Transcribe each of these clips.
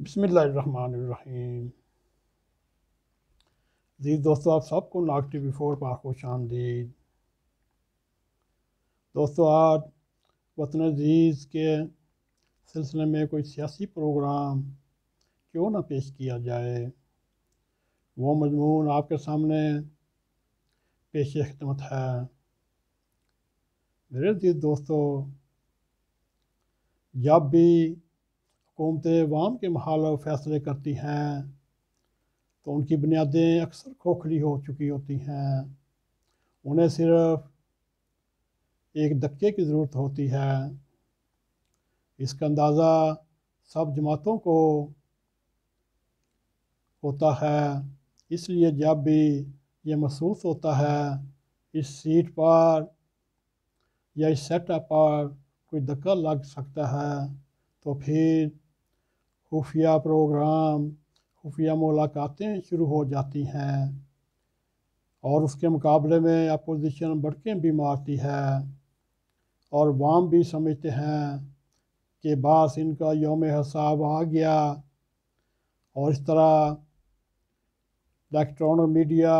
बसमीम जी दोस्तों आप सबको नाग टी वी फोर पर खुश आमदीद दोस्तों आज वतन अजीज़ के सिलसिले में कोई सियासी प्रोग्राम क्यों ना पेश किया जाए वो मजमून आपके सामने पेश खिदमत है मेरे जी दोस्तों जब भी हुकूमतें वाम के महाल फैसले करती हैं तो उनकी बुनियादें अक्सर खोखली हो चुकी होती हैं उन्हें सिर्फ एक धक्के की ज़रूरत होती है इसका अंदाज़ा सब जमातों को होता है इसलिए जब भी ये महसूस होता है इस सीट पर या इस सेटअप पर कोई धक्का लग सकता है तो फिर खुफिया प्रोग्राम खुफिया मुलाकातें शुरू हो जाती हैं और उसके मुकाबले में अपोजिशन बड़कें भी मारती है और वाम भी समझते हैं कि बस इनका योम हिसाब आ गया और इस तरह इलेक्ट्रॉनिक मीडिया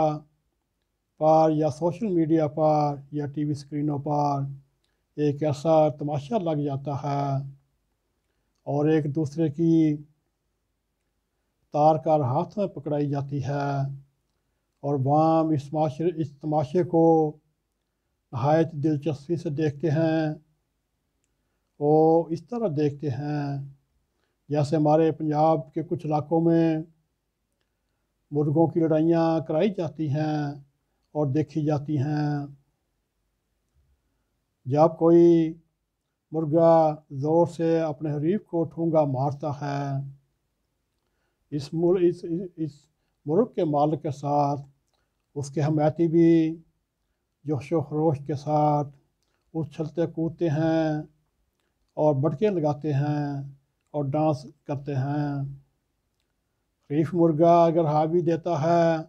पर या सोशल मीडिया पर या टीवी स्क्रीनों पर एक ऐसा तमाशा लग जाता है और एक दूसरे की तार कर हाथ में पकड़ाई जाती है और वाम इस माशरे इस तमाशे को नहायत दिलचस्पी से देखते हैं और इस तरह देखते हैं जैसे हमारे पंजाब के कुछ इलाकों में मुर्गों की लड़ाइयाँ कराई जाती हैं और देखी जाती हैं जब कोई मुर्गा ज़ोर से अपने हरीफ को ठूंगा मारता है इस मुल इस इस मुर्ग के मालिक के साथ उसके हमायती भी जोश खरोश के साथ उछलते कूदते हैं और बटके लगाते हैं और डांस करते हैं रीफ मुर्गा अगर हावी देता है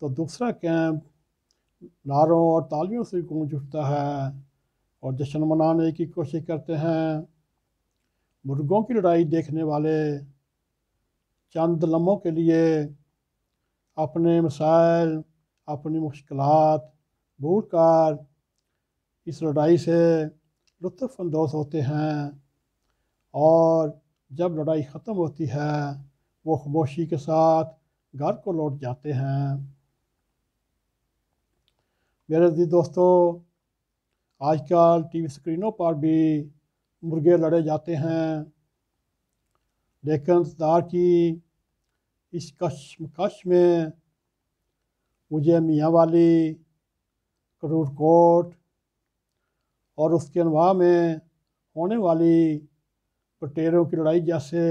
तो दूसरा कैंप नारों और तालियों से गूंज उठता है और जश्न मनाने की कोशिश करते हैं मुर्गों की लड़ाई देखने वाले चंद लम्हों के लिए अपने मसाइल अपनी मुश्किल भूल कर इस लड़ाई से लुत्फ़ानंदोज होते हैं और जब लड़ाई ख़त्म होती है वो खामोशी के साथ घर को लौट जाते हैं मेरे दी दोस्तों आजकल टीवी स्क्रीनों पर भी मुर्गे लड़े जाते हैं लेकिन सदार की इस कश्मकश में मुझे मियाँ वाली करूरकोट और उसके अनवा में होने वाली पटेरों की लड़ाई जैसे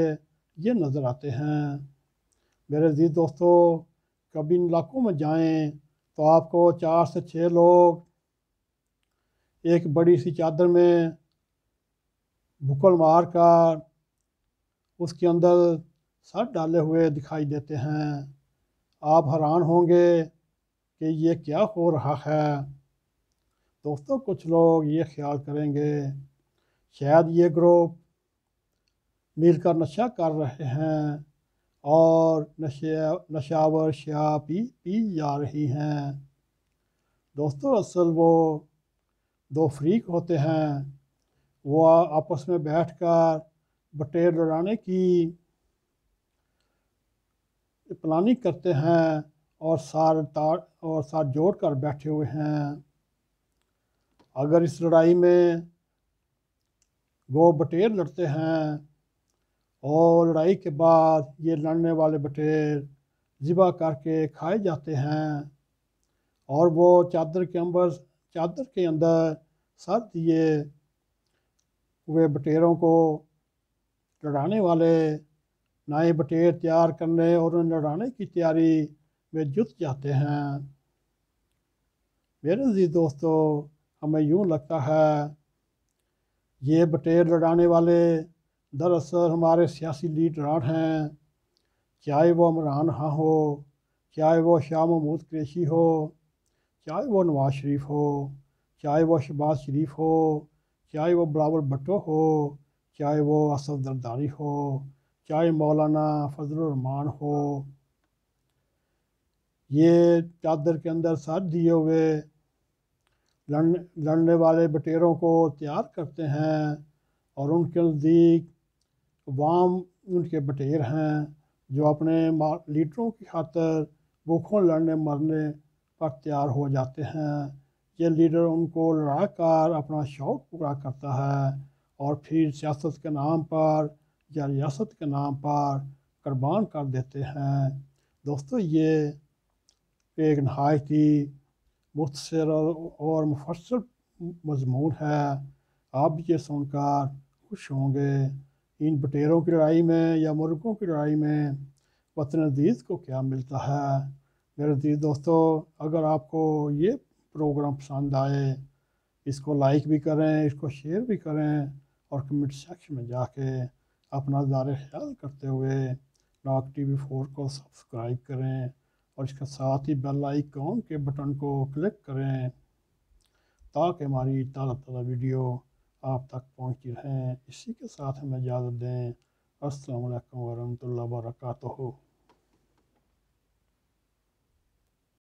ये नज़र आते हैं मेरे अजीज दोस्तों कभी इन इलाकों में जाएं तो आपको चार से छः लोग एक बड़ी सी चादर में भूकल मार कर उसके अंदर सर डाले हुए दिखाई देते हैं आप हैरान होंगे कि ये क्या हो रहा है दोस्तों कुछ लोग ये ख्याल करेंगे शायद ये ग्रुप मिलकर नशा कर रहे हैं और नशे नशावर शराब पी पी जा रही हैं दोस्तों असल वो दो फ्रीक होते हैं वो आपस में बैठकर बटेर लड़ाने की प्लानिंग करते हैं और सार तार और साथ जोड़ कर बैठे हुए हैं अगर इस लड़ाई में वो बटेर लड़ते हैं और लड़ाई के बाद ये लड़ने वाले बटेर ज़िबा करके खाए जाते हैं और वो चादर के अंबर चादर के अंदर साथ दिए हुए बटेरों को लड़ाने वाले नए बटेर तैयार करने और उन्हें लड़ाने की तैयारी में जुट जाते हैं मेरे जी दोस्तों हमें यूँ लगता है ये बटेर लड़ाने वाले दरअसल हमारे सियासी लीडरान हैं चाहे वो इमरान हाँ हो चाहे वो शाह महमूद क्रेशी हो चाहे वो नवाज शरीफ हो चाहे वो शबाज शरीफ हो चाहे वो बराबर भट्टो हो चाहे वो असद दरदारी हो चाहे मौलाना फजलरहमान हो ये चादर के अंदर सर दिए हुए लड़ने लड़ने वाले बटेरों को तैयार करते हैं और उनके नज़दीक वाम उनके बटेर हैं जो अपने लीडरों की खातर भूखों लड़ने मरने पर तैयार हो जाते हैं ये लीडर उनको लड़ाकर अपना शौक पूरा करता है और फिर सियासत के नाम पर या रियासत के नाम पर कुर्बान कर देते हैं दोस्तों ये एक नहायत ही मुखसर और मुफसल मजमून है आप ये सुनकर खुश होंगे इन बटेरों की लड़ाई में या मुर्गों की लड़ाई में वतन अजीज़ को क्या मिलता है मेरे अजीज़ दोस्तों अगर आपको ये प्रोग्राम पसंद आए इसको लाइक भी करें इसको शेयर भी करें और कमेंट सेक्शन में जाके अपना दार ख्याल करते हुए नाक टी वी फोर को सब्सक्राइब करें और इसके साथ ही बेल आइकॉन के बटन को क्लिक करें ताकि हमारी ताज़ा ताज़ा वीडियो आप तक पहुँचती रहें इसी के साथ हमें इजाज़त दें असल वरहमल वर्का